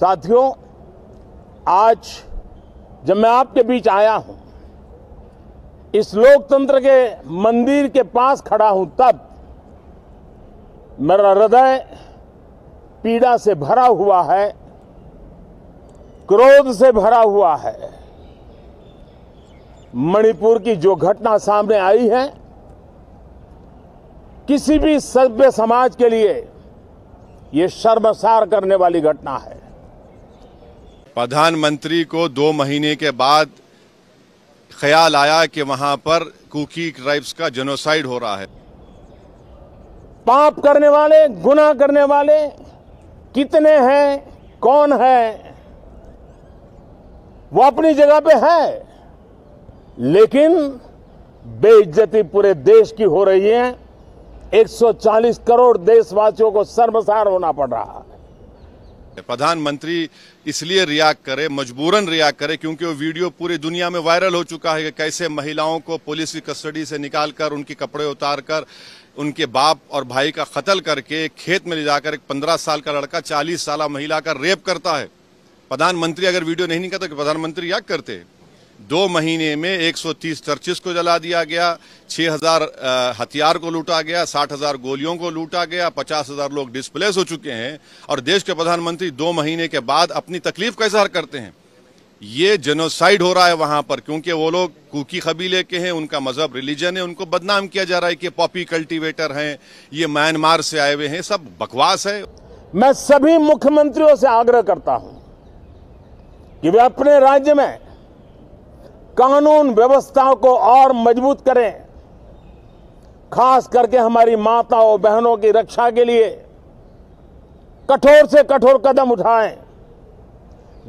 साथियों आज जब मैं आपके बीच आया हूं इस लोकतंत्र के मंदिर के पास खड़ा हूं तब मेरा हृदय पीड़ा से भरा हुआ है क्रोध से भरा हुआ है मणिपुर की जो घटना सामने आई है किसी भी सभ्य समाज के लिए ये शर्मसार करने वाली घटना है प्रधानमंत्री को दो महीने के बाद ख्याल आया कि वहां पर कुकी ट्राइब्स का जेनोसाइड हो रहा है पाप करने वाले गुना करने वाले कितने हैं कौन है वो अपनी जगह पे है लेकिन बेइज्जती पूरे देश की हो रही है 140 करोड़ देशवासियों को सर्वसार होना पड़ रहा है प्रधानमंत्री इसलिए रिएक्ट करे मजबूरन रिया करे क्योंकि वो वीडियो पूरी दुनिया में वायरल हो चुका है कि कैसे महिलाओं को पुलिस की कस्टडी से निकालकर उनके कपड़े उतार कर उनके बाप और भाई का कत्ल करके खेत में ले जाकर एक पंद्रह साल का लड़का चालीस साल महिला का रेप करता है प्रधानमंत्री अगर वीडियो नहीं निकलता तो प्रधानमंत्री रिएक्ट करते हैं दो महीने में 130 चर्चिस को जला दिया गया 6000 हथियार को लूटा गया 60000 गोलियों को लूटा गया 50000 लोग डिस्प्लेस हो चुके हैं और देश के प्रधानमंत्री दो महीने के बाद अपनी तकलीफ का इजहार करते हैं ये जेनोसाइड हो रहा है वहां पर क्योंकि वो लोग कुकी कबीले के हैं उनका मजहब रिलीजन है उनको बदनाम किया जा रहा है कि पॉपी कल्टीवेटर हैं ये म्यांमार से आए हुए हैं सब बकवास है मैं सभी मुख्यमंत्रियों से आग्रह करता हूं कि वे अपने राज्य में कानून व्यवस्थाओं को और मजबूत करें खास करके हमारी माताओं बहनों की रक्षा के लिए कठोर से कठोर कदम उठाएं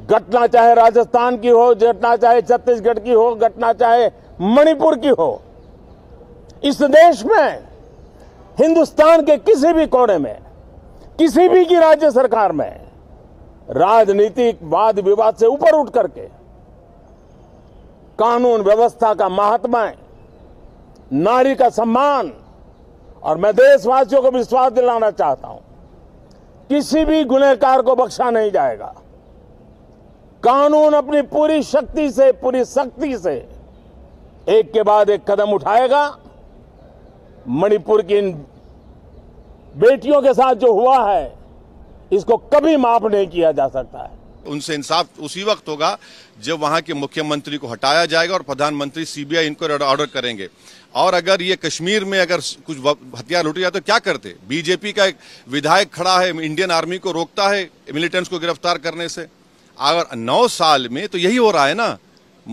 घटना चाहे राजस्थान की हो घटना चाहे छत्तीसगढ़ की हो घटना चाहे मणिपुर की हो इस देश में हिंदुस्तान के किसी भी कोने में किसी भी की राज्य सरकार में राजनीतिक वाद विवाद से ऊपर उठ करके कानून व्यवस्था का महात्मा है नारी का सम्मान और मैं देशवासियों को विश्वास दिलाना चाहता हूं किसी भी गुनहकार को बख्शा नहीं जाएगा कानून अपनी पूरी शक्ति से पूरी शक्ति से एक के बाद एक कदम उठाएगा मणिपुर की इन बेटियों के साथ जो हुआ है इसको कभी माफ नहीं किया जा सकता है उनसे इंसाफ उसी वक्त होगा जब वहाँ के मुख्यमंत्री को हटाया जाएगा और प्रधानमंत्री सीबीआई इनको ऑर्डर करेंगे और अगर ये कश्मीर में अगर कुछ हथियार लूटे जाए तो क्या करते बीजेपी का एक विधायक खड़ा है इंडियन आर्मी को रोकता है मिलिटेंट्स को गिरफ्तार करने से अगर नौ साल में तो यही हो रहा है ना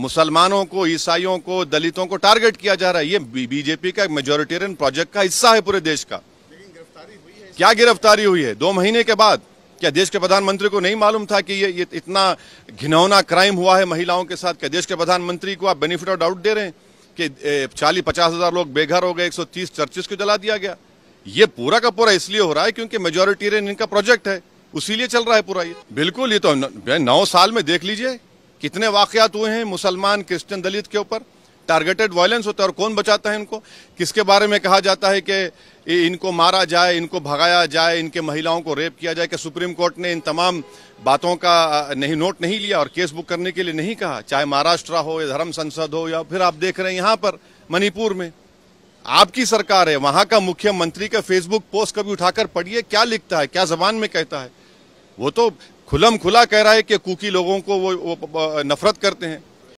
मुसलमानों को ईसाइयों को दलितों को टारगेट किया जा रहा है ये बीजेपी का एक मेजोरिटेरियन प्रोजेक्ट का हिस्सा है पूरे देश का क्या गिरफ्तारी हुई है दो महीने के बाद क्या देश के प्रधानमंत्री को नहीं मालूम था कि ये, ये इतना घिनौना क्राइम हुआ है महिलाओं के साथ क्या देश के प्रधानमंत्री को आप बेनिफिट ऑफ डाउट दे रहे हैं कि चालीस पचास हज़ार लोग बेघर हो गए 130 चर्चिस को जला दिया गया ये पूरा का पूरा इसलिए हो रहा है क्योंकि रेन इनका प्रोजेक्ट है उसी चल रहा है पूरा ये बिल्कुल ये तो नौ साल में देख लीजिए कितने वाकयात हुए हैं मुसलमान क्रिश्चियन दलित के ऊपर टारगेटेड वायलेंस होता है और कौन बचाता है इनको किसके बारे में कहा जाता है कि इनको मारा जाए इनको भगाया जाए इनके महिलाओं को रेप किया जाए कि सुप्रीम कोर्ट ने इन तमाम बातों का नहीं नोट नहीं लिया और केस बुक करने के लिए नहीं कहा चाहे महाराष्ट्र हो या धर्म संसद हो या फिर आप देख रहे हैं यहाँ पर मणिपुर में आपकी सरकार है वहाँ का मुख्यमंत्री का फेसबुक पोस्ट कभी उठाकर पढ़िए क्या लिखता है क्या जबान में कहता है वो तो खुलम खुला कह रहा है कि कुकी लोगों को वो, वो नफरत करते हैं